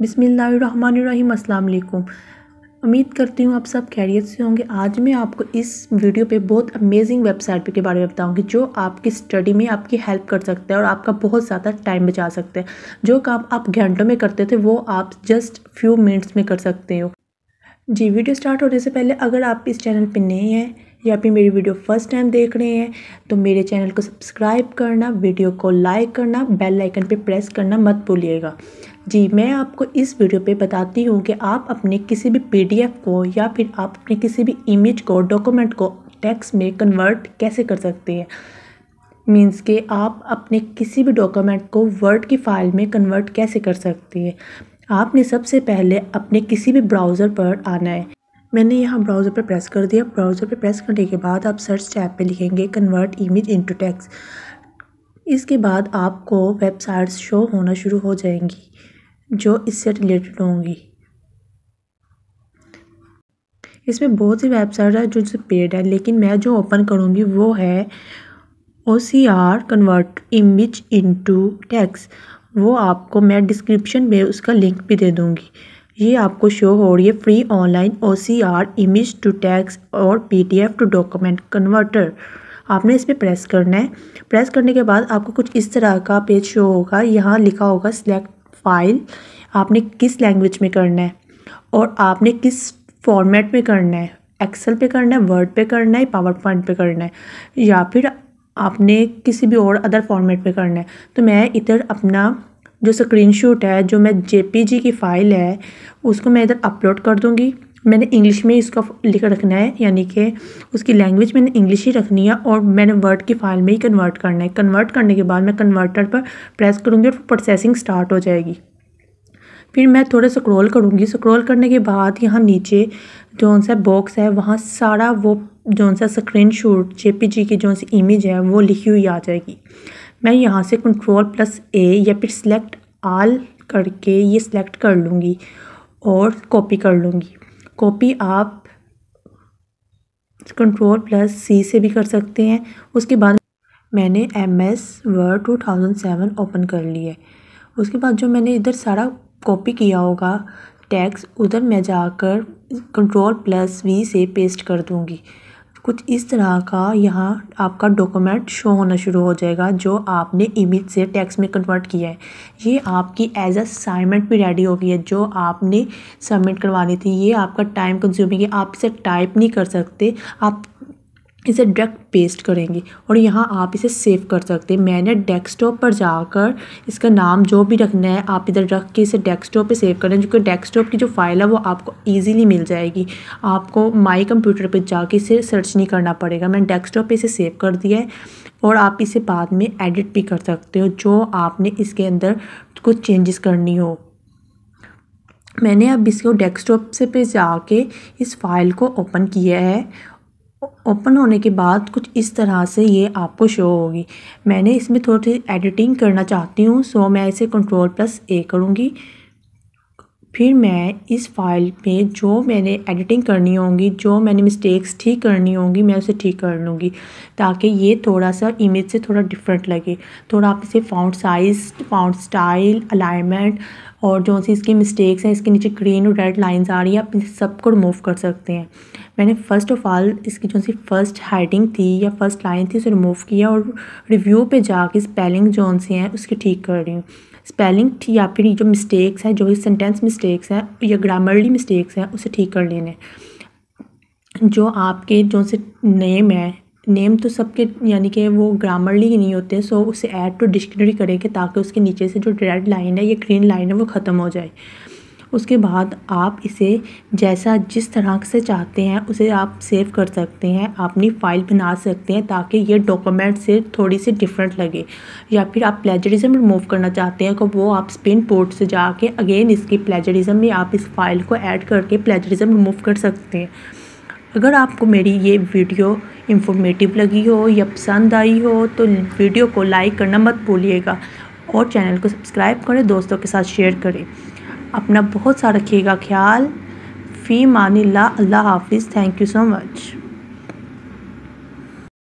बिसमीम् उम्मीद करती हूँ आप सब खैरियत से होंगे आज मैं आपको इस वीडियो पे बहुत अमेजिंग वेबसाइट के बारे में बताऊँगी जो आपकी स्टडी में आपकी हेल्प कर सकता है और आपका बहुत ज़्यादा टाइम बचा सकता है जो काम आप घंटों में करते थे वो आप जस्ट फ्यू मिनट्स में कर सकते हो जी वीडियो स्टार्ट होने से पहले अगर आप इस चैनल पर नए हैं या फिर मेरी वीडियो फर्स्ट टाइम देख रहे हैं तो मेरे चैनल को सब्सक्राइब करना वीडियो को लाइक करना बेल आइकन पे प्रेस करना मत भूलिएगा जी मैं आपको इस वीडियो पे बताती हूँ कि आप अपने किसी भी पीडीएफ को या फिर आप अपने किसी भी इमेज को डॉक्यूमेंट को टेक्स्ट में कन्वर्ट कैसे कर सकते हैं मीन्स के आप अपने किसी भी डॉक्यूमेंट को वर्ड की फ़ाइल में कन्वर्ट कैसे कर सकते हैं आपने सबसे पहले अपने किसी भी ब्राउज़र पर आना है मैंने यहाँ ब्राउज़र पर प्रेस कर दिया ब्राउज़र पर प्रेस करने के बाद आप सर्च टैब पे लिखेंगे कन्वर्ट इमेज इनटू टेक्स्ट इसके बाद आपको वेबसाइट्स शो होना शुरू हो जाएंगी जो इससे रिलेटेड होंगी इसमें बहुत सी वेबसाइट है जो पेड है लेकिन मैं जो ओपन करूँगी वो है O C R convert image into text वो आपको मैं डिस्क्रिप्शन में उसका लिंक भी दे दूँगी ये आपको शो हो रही है free online O image to text और पी टू डॉक्यूमेंट कन्वर्टर आपने इस पर प्रेस करना है प्रेस करने के बाद आपको कुछ इस तरह का पेज शो होगा यहाँ लिखा होगा सिलेक्ट फाइल आपने किस लैंग्वेज में करना है और आपने किस फॉर्मेट में करना है एक्सेल पे करना है वर्ड पे करना है पावर पॉइंट पे करना है या फिर आपने किसी भी और अदर फॉर्मेट पे करना है तो मैं इधर अपना जो स्क्रीनशॉट है जो मैं जेपीजी की फ़ाइल है उसको मैं इधर अपलोड कर दूँगी मैंने इंग्लिश में इसका लिख रखना है यानी कि उसकी लैंग्वेज मैंने इंग्लिश ही रखनी है और मैंने वर्ड की फ़ाइल में ही कन्वर्ट करना है कन्वर्ट करने के बाद मैं कन्वर्टर पर प्रेस करूँगी और प्रोसेसिंग स्टार्ट हो जाएगी फिर मैं थोड़ा स्क्रॉल करूँगी स्क्रॉल करने के बाद यहाँ नीचे जो सा बॉक्स है वहाँ सारा वो जो सा स्क्रीन शॉट जे की जो सी इमेज है वो लिखी हुई आ जाएगी मैं यहाँ से कंट्रोल प्लस ए या फिर सिलेक्ट आल करके ये सिलेक्ट कर लूँगी और कॉपी कर लूँगी कॉपी आप कंट्रोल प्लस सी से भी कर सकते हैं उसके बाद मैंने M S word two thousand seven open कर लिया उसके बाद जो मैंने इधर सारा कॉपी किया होगा टैक्स उधर मैं जाकर कंट्रोल प्लस वी से पेस्ट कर दूँगी कुछ इस तरह का यहाँ आपका डॉक्यूमेंट शो होना शुरू हो जाएगा जो आपने इमेज से टेक्स्ट में कन्वर्ट किया है ये आपकी एज असाइनमेंट भी रेडी हो गई है जो आपने सबमिट करवानी थी ये आपका टाइम कंज्यूमिंग है आप इसे टाइप नहीं कर सकते आप इसे डायरेक्ट पेस्ट करेंगे और यहाँ आप इसे सेव कर सकते हैं मैंने डेस्कटॉप पर जाकर इसका नाम जो भी रखना है आप इधर रख के इसे डेस्कटॉप पे सेव करें क्योंकि डेस्कटॉप की जो फाइल है वो आपको इजीली मिल जाएगी आपको माई कंप्यूटर पे जाके इसे सर्च नहीं करना पड़ेगा मैंने डेस्कटॉप पे इसे सेव कर दिया है और आप इसे बाद में एडिट भी कर सकते हो जो आपने इसके अंदर कुछ चेंजेस करनी हो मैंने अब इसको डेस्कटॉप से पे जाके इस फाइल को ओपन किया है ओपन होने के बाद कुछ इस तरह से ये आपको शो होगी मैंने इसमें थोड़ी एडिटिंग करना चाहती हूँ सो मैं इसे कंट्रोल प्लस ए करूँगी फिर मैं इस फाइल में जो मैंने एडिटिंग करनी होगी जो मैंने मिस्टेक्स ठीक करनी होंगी मैं उसे ठीक कर लूँगी ताकि ये थोड़ा सा इमेज से थोड़ा डिफरेंट लगे थोड़ा आप इसे font size font style alignment और जो सी इसकी मिस्टेक्स हैं इसके नीचे ग्रीन और रेड लाइंस आ रही है आप इन सबको रिमूव कर सकते हैं मैंने फ़र्स्ट ऑफ ऑल इसकी जो सी फर्स्ट हाइडिंग थी या फर्स्ट लाइन थी उसे रिमूव किया और रिव्यू पर जाके स्पेलिंग जो सी हैं उसकी ठीक कर रही हूँ स्पेलिंग या फिर जो मिस्टेक्स हैं जो भी सेंटेंस मिस्टेक्स हैं या ग्रामरली मिस्टेक्स हैं उसे ठीक कर लेने जो आपके जो से नेम है नेम तो सबके यानी कि वो ग्रामरली ही नहीं होते सो उसे ऐड टू डिक्शनरी करेंगे ताकि उसके नीचे से जो रेड लाइन है या ग्रीन लाइन है वो ख़त्म हो जाए उसके बाद आप इसे जैसा जिस तरह से चाहते हैं उसे आप सेव कर सकते हैं अपनी फ़ाइल बना सकते हैं ताकि ये डॉक्यूमेंट से थोड़ी सी डिफरेंट लगे या फिर आप प्लेजरिज्म रिमूव करना चाहते हैं तो वो आप स्पिन पोर्ट से जाके अगेन इसकी प्लेजरिज्म में आप इस फाइल को ऐड करके प्लेजरिज्म रिमूव कर सकते हैं अगर आपको मेरी ये वीडियो इंफॉर्मेटिव लगी हो या पसंद आई हो तो वीडियो को लाइक करना मत भूलिएगा और चैनल को सब्सक्राइब करें दोस्तों के साथ शेयर करें अपना बहुत सा रखिएगा ख्याल फ़ी मानी ला अल्लाह हाफिज़ थैंक यू सो मच